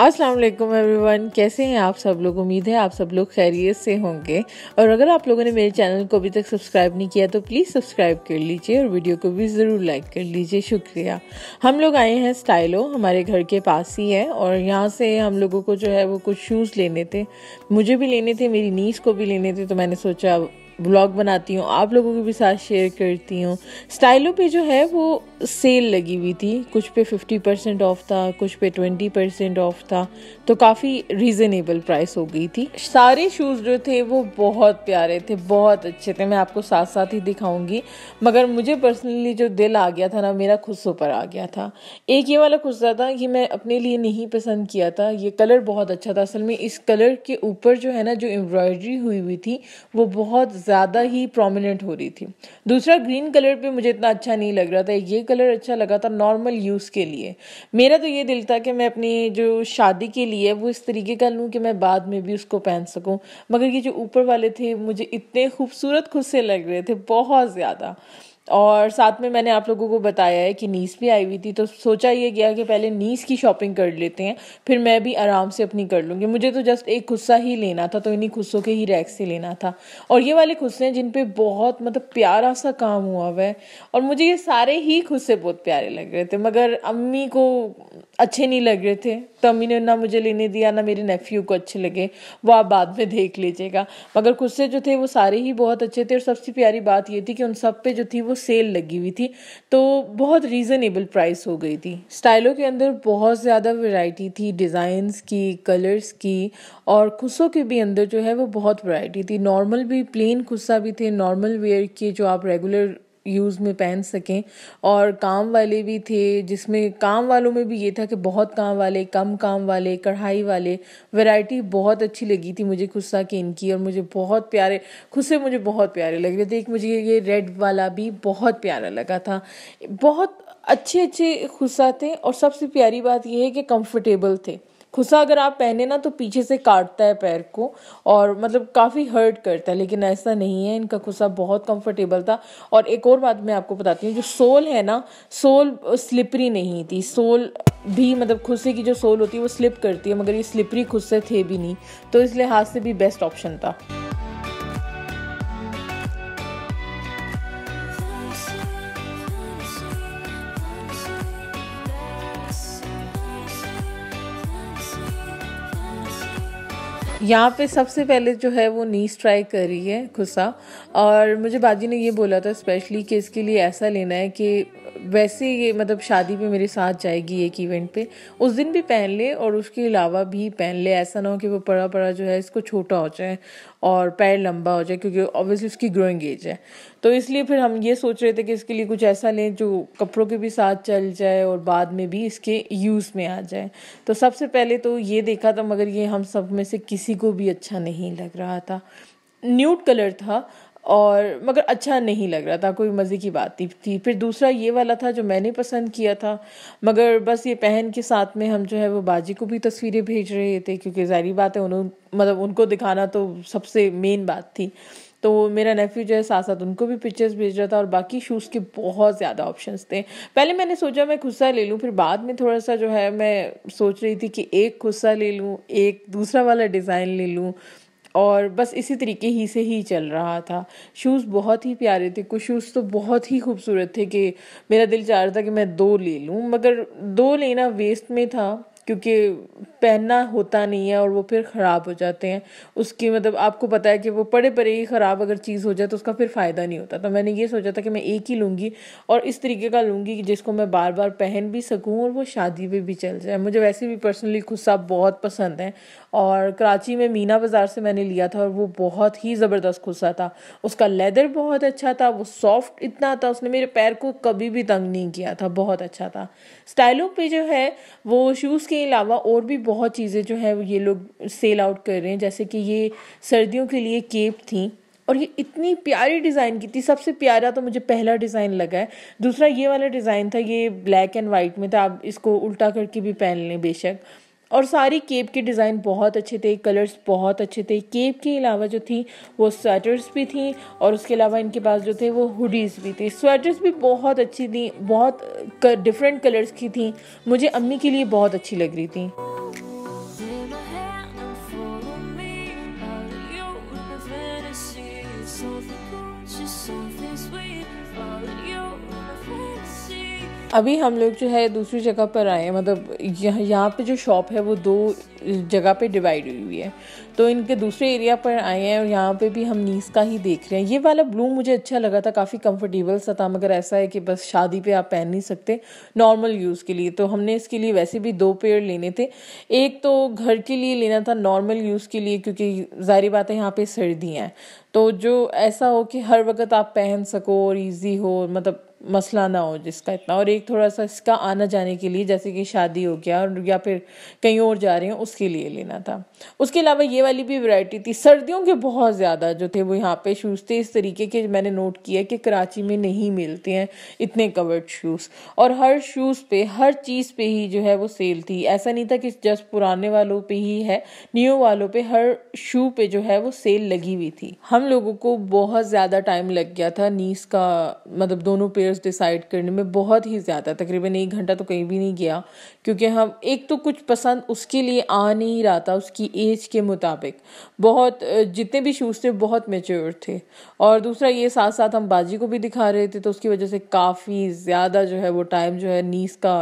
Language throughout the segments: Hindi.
अस्सलाम वालेकुम एवरीवन कैसे हैं आप सब लोग उम्मीद है आप सब लोग खैरियत से होंगे और अगर आप लोगों ने मेरे चैनल को अभी तक सब्सक्राइब नहीं किया तो प्लीज़ सब्सक्राइब कर लीजिए और वीडियो को भी ज़रूर लाइक कर लीजिए शुक्रिया हम लोग आए हैं स्टाइलो हमारे घर के पास ही है और यहाँ से हम लोगों को जो है वो कुछ शूज़ लेने थे मुझे भी लेने थे मेरी नीस को भी लेने थे तो मैंने सोचा ब्लॉग बनाती हूँ आप लोगों के भी साथ शेयर करती हूँ स्टाइलों पे जो है वो सेल लगी हुई थी कुछ पे 50 परसेंट ऑफ था कुछ पे 20 परसेंट ऑफ था तो काफ़ी रीज़नेबल प्राइस हो गई थी सारे शूज़ जो थे वो बहुत प्यारे थे बहुत अच्छे थे मैं आपको साथ साथ ही दिखाऊंगी मगर मुझे पर्सनली जो दिल आ गया था ना मेरा खुद पर आ गया था एक ये वाला खुदसा था कि मैं अपने लिए नहीं पसंद किया था ये कलर बहुत अच्छा था असल में इस कलर के ऊपर जो है ना जो एम्ब्रॉयडरी हुई हुई थी वो बहुत ज़्यादा ही प्रोमिनेंट हो रही थी दूसरा ग्रीन कलर पे मुझे इतना अच्छा नहीं लग रहा था ये कलर अच्छा लगा था नॉर्मल यूज़ के लिए मेरा तो ये दिल था कि मैं अपनी जो शादी के लिए वो इस तरीके का लूँ कि मैं बाद में भी उसको पहन सकूँ मगर ये जो ऊपर वाले थे मुझे इतने खूबसूरत खुद से लग रहे थे बहुत ज़्यादा और साथ में मैंने आप लोगों को बताया है कि नीस भी आई हुई थी तो सोचा ये गया कि पहले नीस की शॉपिंग कर लेते हैं फिर मैं भी आराम से अपनी कर लूँगी मुझे तो जस्ट एक खुस्सा ही लेना था तो इन्हीं खुस्सों के ही रैक से लेना था और ये वाले खुस्से हैं जिन बहुत मतलब प्यारा सा काम हुआ हुआ है और मुझे ये सारे ही खुस्से बहुत प्यारे लग रहे थे मगर अम्मी को अच्छे नहीं लग रहे थे तो अम्मी ने ना मुझे लेने दिया ना मेरे नेफ्यू को अच्छे लगे वो आप बाद में देख लीजिएगा मगर से जो थे वो सारे ही बहुत अच्छे थे और सबसे प्यारी बात ये थी कि उन सब पे जो थी वो सेल लगी हुई थी तो बहुत रीज़नेबल प्राइस हो गई थी स्टाइलों के अंदर बहुत ज़्यादा वैरायटी थी डिज़ाइंस की कलर्स की और खुसों के भी अंदर जो है वो बहुत वैरायटी थी नॉर्मल भी प्लेन खुस्सा भी थे नॉर्मल वेयर के जो आप रेगुलर यूज़ में पहन सकें और काम वाले भी थे जिसमें काम वालों में भी ये था कि बहुत काम वाले कम काम वाले कढ़ाई वाले वैरायटी बहुत अच्छी लगी थी मुझे खुस्सा के इनकी और मुझे बहुत प्यारे खुद से मुझे बहुत प्यारे लग रहे थे एक मुझे ये रेड वाला भी बहुत प्यारा लगा था बहुत अच्छे अच्छे खुस्सा थे और सबसे प्यारी बात यह है कि कंफर्टेबल थे खुसा अगर आप पहने ना तो पीछे से काटता है पैर को और मतलब काफ़ी हर्ट करता है लेकिन ऐसा नहीं है इनका खुसा बहुत कंफर्टेबल था और एक और बात मैं आपको बताती हूँ जो सोल है ना सोल स्लिपरी नहीं थी सोल भी मतलब खुसे की जो सोल होती है वो स्लिप करती है मगर ये स्लिपरी खुसे थे भी नहीं तो इस लिहाज से भी बेस्ट ऑप्शन था यहाँ पे सबसे पहले जो है वो नीस ट्राई कर रही है खुसा और मुझे बाजी ने ये बोला था स्पेशली कि इसके लिए ऐसा लेना है कि वैसे ये मतलब शादी पे मेरे साथ जाएगी एक इवेंट पे उस दिन भी पहन ले और उसके अलावा भी पहन ले ऐसा ना हो कि वो पड़ा पड़ा जो है इसको छोटा हो जाए और पैर लंबा हो जाए क्योंकि ऑब्वियसली उसकी ग्रोइंग एज है तो इसलिए फिर हम ये सोच रहे थे कि इसके लिए कुछ ऐसा लें जो कपड़ों के भी साथ चल जाए और बाद में भी इसके यूज़ में आ जाए तो सबसे पहले तो ये देखा था मगर ये हम सब में से किसी को भी अच्छा नहीं लग रहा था न्यूट कलर था और मगर अच्छा नहीं लग रहा था कोई मज़े की बात नहीं थी फिर दूसरा ये वाला था जो मैंने पसंद किया था मगर बस ये पहन के साथ में हम जो है वो बाजी को भी तस्वीरें भेज रहे थे क्योंकि ज़ाहरी बात है उन्होंने मतलब उनको दिखाना तो सबसे मेन बात थी तो मेरा नेफ्यू जो है साथ साथ उनको भी पिक्चर्स भेज रहा था और बाकी शूज़ के बहुत ज़्यादा ऑप्शन थे पहले मैंने सोचा मैं खुस्सा ले लूँ फिर बाद में थोड़ा सा जो है मैं सोच रही थी कि एक खुस्सा ले लूँ एक दूसरा वाला डिज़ाइन ले लूँ और बस इसी तरीके ही से ही चल रहा था शूज़ बहुत ही प्यारे थे कुछ शूज़ तो बहुत ही खूबसूरत थे कि मेरा दिल चाह रहा था कि मैं दो ले लूँ मगर दो लेना वेस्ट में था क्योंकि पहनना होता नहीं है और वो फिर ख़राब हो जाते हैं उसकी मतलब आपको पता है कि वो पड़े पड़े ही ख़राब अगर चीज़ हो जाए तो उसका फिर फ़ायदा नहीं होता तो मैंने ये सोचा था कि मैं एक ही लूँगी और इस तरीके का लूँगी कि जिसको मैं बार बार पहन भी सकूँ और वो शादी में भी चल जाए मुझे वैसे भी पर्सनली खुस्सा बहुत पसंद है और कराची में मीना बाज़ार से मैंने लिया था और वो बहुत ही ज़बरदस्त खुस्सा था उसका लेदर बहुत अच्छा था वो सॉफ्ट इतना था उसने मेरे पैर को कभी भी तंग नहीं किया था बहुत अच्छा था स्टाइलो पे जो है वो शूज़ के अलावा और भी बहुत चीज़ें जो है ये लोग सेल आउट कर रहे हैं जैसे कि ये सर्दियों के लिए केप थी और ये इतनी प्यारी डिज़ाइन की थी सबसे प्यारा तो मुझे पहला डिज़ाइन लगा है दूसरा ये वाला डिज़ाइन था ये ब्लैक एंड वाइट में था आप इसको उल्टा करके भी पहन लें बेशक और सारी केप के डिज़ाइन बहुत अच्छे थे कलर्स बहुत अच्छे थे केप के अलावा जो थी वो स्वेटर्स भी थी और उसके अलावा इनके पास जो थे वो हुडीज़ भी थी स्वेटर्स भी बहुत अच्छी थी बहुत डिफरेंट कलर्स की थी मुझे अम्मी के लिए बहुत अच्छी लग रही थी अभी हम लोग जो है दूसरी जगह पर आए हैं मतलब यहाँ यहाँ पे जो शॉप है वो दो जगह पे डिवाइड हुई हुई है तो इनके दूसरे एरिया पर आए हैं और यहाँ पे भी हम नीस का ही देख रहे हैं ये वाला ब्लू मुझे अच्छा लगा था काफ़ी कंफर्टेबल सा था मगर ऐसा है कि बस शादी पे आप पहन नहीं सकते नॉर्मल यूज़ के लिए तो हमने इसके लिए वैसे भी दो पेड़ लेने थे एक तो घर के लिए लेना था नॉर्मल यूज़ के लिए क्योंकि जारी बात है यहाँ पर सर्दियाँ हैं तो जो ऐसा हो कि हर वक्त आप पहन सको और ईजी हो मतलब मसला ना हो जिसका इतना और एक थोड़ा सा इसका आना जाने के लिए जैसे कि शादी हो गया और या फिर कहीं और जा रहे हैं उसके लिए लेना था उसके अलावा ये वाली भी वैरायटी थी सर्दियों के बहुत ज़्यादा जो थे वो यहाँ पे शूज़ थे इस तरीके के मैंने नोट किया कि कराची में नहीं मिलते हैं इतने कवर्ड शूज़ और हर शूज़ पे हर चीज़ पे ही जो है वो सेल थी ऐसा नहीं था कि जस्ट पुराने वालों पर ही है न्यू वालों पे हर शू पे जो है वो सेल लगी हुई थी हम लोगों को बहुत ज़्यादा टाइम लग गया था नीस का मतलब दोनों पेड़ करियर्स डिसाइड करने में बहुत ही ज़्यादा तकरीबन एक घंटा तो कहीं भी नहीं गया क्योंकि हम एक तो कुछ पसंद उसके लिए आ नहीं रहा था उसकी एज के मुताबिक बहुत जितने भी शूज़ थे बहुत मेच्योर थे और दूसरा ये साथ साथ हम बाजी को भी दिखा रहे थे तो उसकी वजह से काफ़ी ज़्यादा जो है वो टाइम जो है नीस का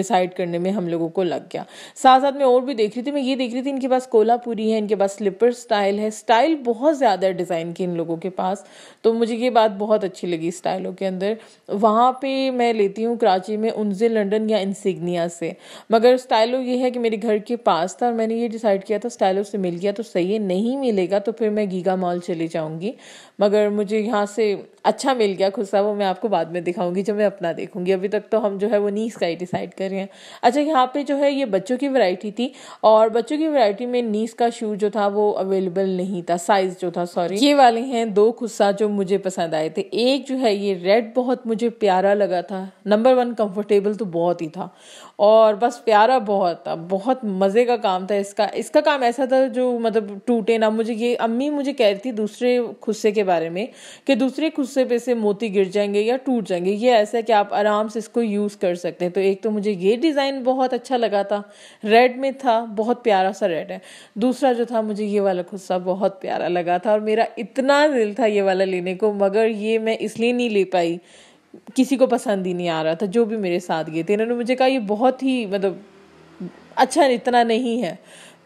डिसाइड करने में हम लोगों को लग गया साथ साथ मैं और भी देख रही थी मैं ये देख रही थी इनके पास कोल्हापुरी है इनके पास स्लीपर स्टाइल है स्टाइल बहुत ज़्यादा डिज़ाइन की इन लोगों के पास तो मुझे ये बात बहुत अच्छी लगी स्टाइलों के अंदर ब्लेजर वहाँ पे मैं लेती हूँ कराची में उनसे लंदन या इंसिग्निया से मगर स्टाइलो ये है कि मेरे घर के पास था और मैंने ये डिसाइड किया था स्टाइलो से मिल गया तो सही है नहीं मिलेगा तो फिर मैं गीगा मॉल चली जाऊँगी मगर मुझे यहाँ से अच्छा मिल गया खुस्सा वो मैं आपको बाद में दिखाऊंगी जब मैं अपना देखूंगी अभी तक तो हम जो है वो नीस का ही डिसाइड कर रहे हैं अच्छा यहाँ पे जो है ये बच्चों की वैरायटी थी और बच्चों की वैरायटी में नीस का शू जो था वो अवेलेबल नहीं था साइज जो था सॉरी ये वाले हैं दो खुस्सा जो मुझे पसंद आए थे एक जो है ये रेड बहुत मुझे प्यारा लगा था नंबर वन कंफर्टेबल तो बहुत ही था और बस प्यारा बहुत था बहुत मज़े का काम था इसका इसका काम ऐसा था जो मतलब टूटे ना मुझे ये अम्मी मुझे कह रही थी दूसरे खुस्से के बारे में कि दूसरे खुस्से पे से मोती गिर जाएंगे या टूट जाएंगे ये ऐसा है कि आप आराम से इसको यूज़ कर सकते हैं तो एक तो मुझे ये डिज़ाइन बहुत अच्छा लगा था रेड में था बहुत प्यारा सा रेड है दूसरा जो था मुझे ये वाला खुस्सा बहुत प्यारा लगा था और मेरा इतना दिल था ये वाला लेने को मगर ये मैं इसलिए नहीं ले पाई किसी को पसंद ही नहीं आ रहा था जो भी मेरे साथ गए थे इन्होंने मुझे कहा ये बहुत ही मतलब अच्छा इतना नहीं है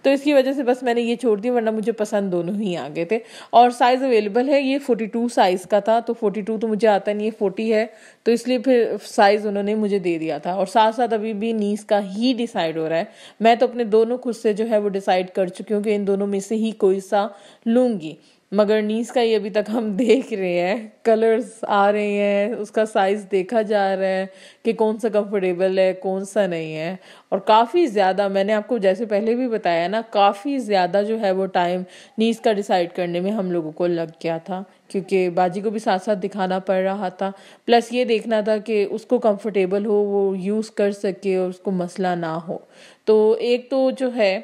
तो इसकी वजह से बस मैंने ये छोड़ दिया वरना मुझे पसंद दोनों ही आ गए थे और साइज़ अवेलेबल है ये फोर्टी टू साइज़ का था तो फोटी टू तो मुझे आता नहीं ये फोर्टी है तो इसलिए फिर साइज़ उन्होंने मुझे दे दिया था और साथ साथ अभी भी नीस का ही डिसाइड हो रहा है मैं तो अपने दोनों खुद से जो है वो डिसाइड कर चुकी हूँ कि इन दोनों में से ही कोई सा लूँगी मगर नीस का ही अभी तक हम देख रहे हैं कलर्स आ रहे हैं उसका साइज़ देखा जा रहा है कि कौन सा कंफर्टेबल है कौन सा नहीं है और काफ़ी ज़्यादा मैंने आपको जैसे पहले भी बताया ना काफ़ी ज़्यादा जो है वो टाइम नीस का डिसाइड करने में हम लोगों को लग गया था क्योंकि बाजी को भी साथ साथ दिखाना पड़ रहा था प्लस ये देखना था कि उसको कंफर्टेबल हो वो यूज़ कर सके और उसको मसला ना हो तो एक तो जो है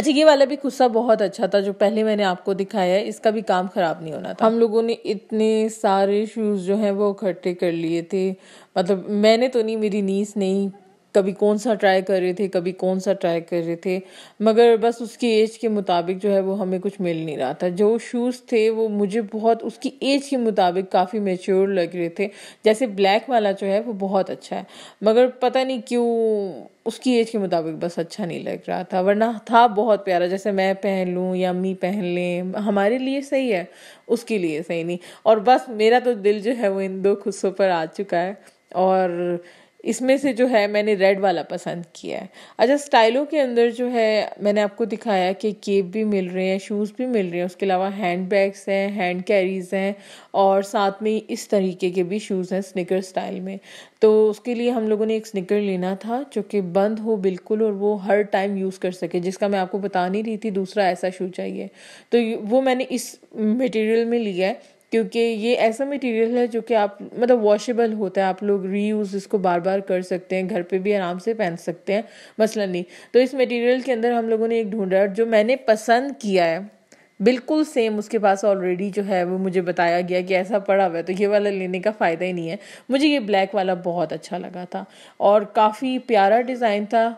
अच्छा ये वाला भी कुस्सा बहुत अच्छा था जो पहले मैंने आपको दिखाया है इसका भी काम ख़राब नहीं होना था हम लोगों ने इतने सारे शूज़ जो हैं वो इकट्ठे कर लिए थे मतलब मैंने तो नहीं मेरी नीस नहीं कभी कौन सा ट्राई कर रहे थे कभी कौन सा ट्राई कर रहे थे मगर बस उसकी एज के मुताबिक जो है वो हमें कुछ मिल नहीं रहा था जो शूज़ थे वो मुझे बहुत उसकी एज के मुताबिक काफ़ी मेच्योर लग रहे थे जैसे ब्लैक वाला जो है वो बहुत अच्छा है मगर पता नहीं क्यों उसकी एज के मुताबिक बस अच्छा नहीं लग रहा था वरना था बहुत प्यारा जैसे मैं पहन लूँ या मी पहन लें हमारे लिए सही है उसके लिए सही नहीं और बस मेरा तो दिल जो है वो इन दो खुशों पर आ चुका है और इसमें से जो है मैंने रेड वाला पसंद किया है अच्छा स्टाइलों के अंदर जो है मैंने आपको दिखाया कि केप भी मिल रहे हैं शूज़ भी मिल रहे हैं उसके अलावा हैंड बैग्स हैं हैंड कैरीज़ हैं और साथ में इस तरीके के भी शूज़ हैं स्निकर स्टाइल में तो उसके लिए हम लोगों ने एक स्निकर लेना था जो कि बंद हो बिल्कुल और वो हर टाइम यूज़ कर सके जिसका मैं आपको बता नहीं रही थी दूसरा ऐसा शू चाहिए तो वो मैंने इस मटेरियल में लिया है क्योंकि ये ऐसा मटेरियल है जो कि आप मतलब वॉशेबल होता है आप लोग रीयूज़ इसको बार बार कर सकते हैं घर पे भी आराम से पहन सकते हैं मसला नहीं तो इस मटेरियल के अंदर हम लोगों ने एक ढूंढा जो मैंने पसंद किया है बिल्कुल सेम उसके पास ऑलरेडी जो है वो मुझे बताया गया कि ऐसा पड़ा हुआ है तो ये वाला लेने का फ़ायदा ही नहीं है मुझे ये ब्लैक वाला बहुत अच्छा लगा था और काफ़ी प्यारा डिज़ाइन था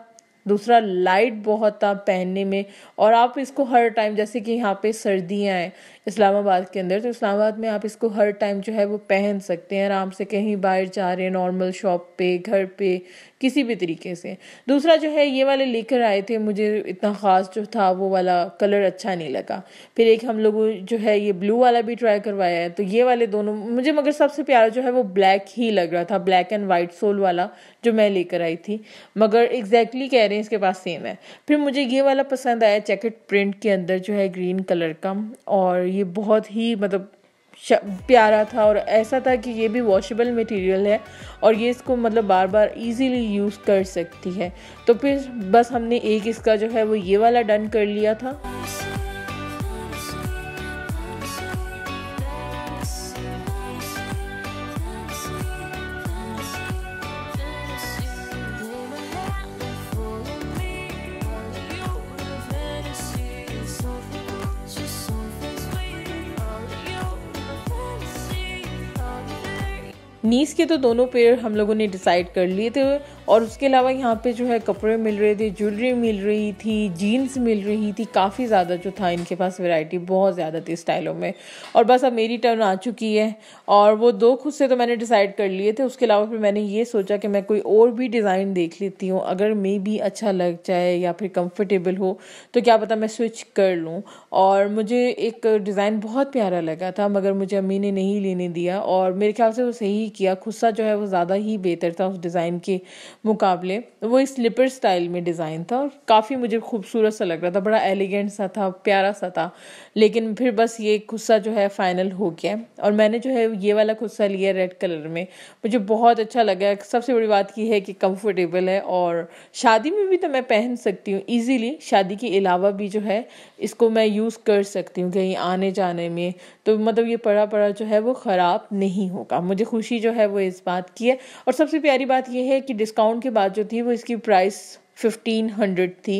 दूसरा लाइट बहुत था पहनने में और आप इसको हर टाइम जैसे कि यहाँ पे सर्दियाँ हैं इस्लामाबाद के अंदर तो इस्लामाबाद में आप इसको हर टाइम जो है वो पहन सकते हैं आराम से कहीं बाहर जा रहे हैं नॉर्मल शॉप पे घर पे किसी भी तरीके से दूसरा जो है ये वाले लेकर आए थे मुझे इतना ख़ास जो था वो वाला कलर अच्छा नहीं लगा फिर एक हम लोगों जो है ये ब्लू वाला भी ट्राई करवाया है तो ये वाले दोनों मुझे मगर सबसे प्यारा जो है वो ब्लैक ही लग रहा था ब्लैक एंड वाइट सोल वाला जो मैं लेकर आई थी मगर एग्जैक्टली exactly कह रहे हैं इसके पास सेम है फिर मुझे ये वाला पसंद आया जैकेट प्रिंट के अंदर जो है ग्रीन कलर का और ये बहुत ही मतलब प्यारा था और ऐसा था कि ये भी वॉशेबल मटेरियल है और ये इसको मतलब बार बार इजीली यूज़ कर सकती है तो फिर बस हमने एक इसका जो है वो ये वाला डन कर लिया था नीस के तो दोनों पेयर हम लोगों ने डिसाइड कर लिए थे और उसके अलावा यहाँ पे जो है कपड़े मिल रहे थे ज्वेलरी मिल रही थी जीन्स मिल रही थी काफ़ी ज़्यादा जो था इनके पास वैरायटी बहुत ज़्यादा थी स्टाइलों में और बस अब मेरी टर्न आ चुकी है और वो दो खुद से तो मैंने डिसाइड कर लिए थे उसके अलावा फिर मैंने ये सोचा कि मैं कोई और भी डिज़ाइन देख लेती हूँ अगर मे भी अच्छा लग जाए या फिर कम्फर्टेबल हो तो क्या पता मैं स्विच कर लूँ और मुझे एक डिज़ाइन बहुत प्यारा लगा था मगर मुझे अम्मी ने नहीं लेने दिया और मेरे ख्याल से वो सही किया खुस्सा जो है वो ज़्यादा ही बेहतर था उस डिज़ाइन के मुकाबले तो वो इस स्लिपर स्टाइल में डिज़ाइन था और काफ़ी मुझे खूबसूरत सा लग रहा था बड़ा एलिगेंट सा था प्यारा सा था लेकिन फिर बस ये गुस्सा जो है फाइनल हो गया और मैंने जो है ये वाला गुस्सा लिया रेड कलर में मुझे बहुत अच्छा लगा सबसे बड़ी बात यह है कि कंफर्टेबल है और शादी में भी तो मैं पहन सकती हूँ ईजीली शादी के अलावा भी जो है इसको मैं यूज़ कर सकती हूँ कहीं आने जाने में तो मतलब ये पड़ा पड़ा जो है वो ख़राब नहीं होगा मुझे खुशी जो है वो इस बात की है और सबसे प्यारी बात यह है कि डिस्काउंट डिस्काउंट के बाद जो थी वो इसकी प्राइस फिफ्टीन हंड्रेड थी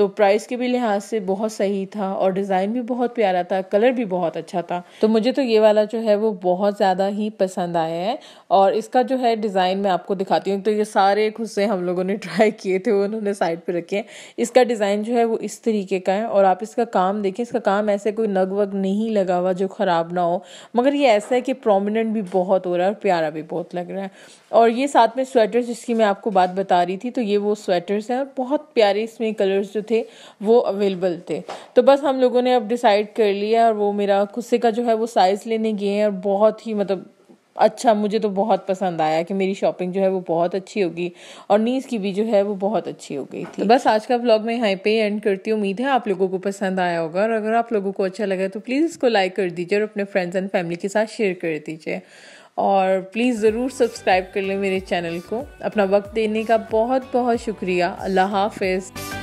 तो प्राइस के भी लिहाज से बहुत सही था और डिज़ाइन भी बहुत प्यारा था कलर भी बहुत अच्छा था तो मुझे तो ये वाला जो है वो बहुत ज़्यादा ही पसंद आया है और इसका जो है डिज़ाइन मैं आपको दिखाती हूँ तो ये सारे खुस्से हम लोगों ने ट्राई किए थे वो उन्होंने साइड पर रखे हैं इसका डिज़ाइन जो है वो इस तरीके का है और आप इसका काम देखें इसका काम ऐसे कोई नग वग नहीं लगा हुआ जो ख़राब ना हो मगर ये ऐसा है कि प्रोमिनेंट भी बहुत हो रहा है और प्यारा भी बहुत लग रहा है और ये साथ में स्वेटर्स जिसकी मैं आपको बात बता रही थी तो ये वो स्वेटर्स हैं और बहुत प्यारे इसमें कलर्स जो थे वो अवेलेबल थे तो बस हम लोगों ने अब डिसाइड कर लिया और वो मेरा खुस्से का जो है वो साइज़ लेने गए हैं और बहुत ही मतलब अच्छा मुझे तो बहुत पसंद आया कि मेरी शॉपिंग जो है वो बहुत अच्छी होगी और नीज की भी जो है वो बहुत अच्छी हो गई थी तो बस आज का ब्लॉग मैं यहाँ पे एंड करती हूँ उम्मीद है आप लोगों को पसंद आया होगा और अगर आप लोगों को अच्छा लगा तो प्लीज़ इसको लाइक कर दीजिए और अपने फ्रेंड्स एंड फैमिली के साथ शेयर कर दीजिए और प्लीज़ ज़रूर सब्सक्राइब कर लें मेरे चैनल को अपना वक्त देने का बहुत बहुत शुक्रिया अल्लाह हाफिज़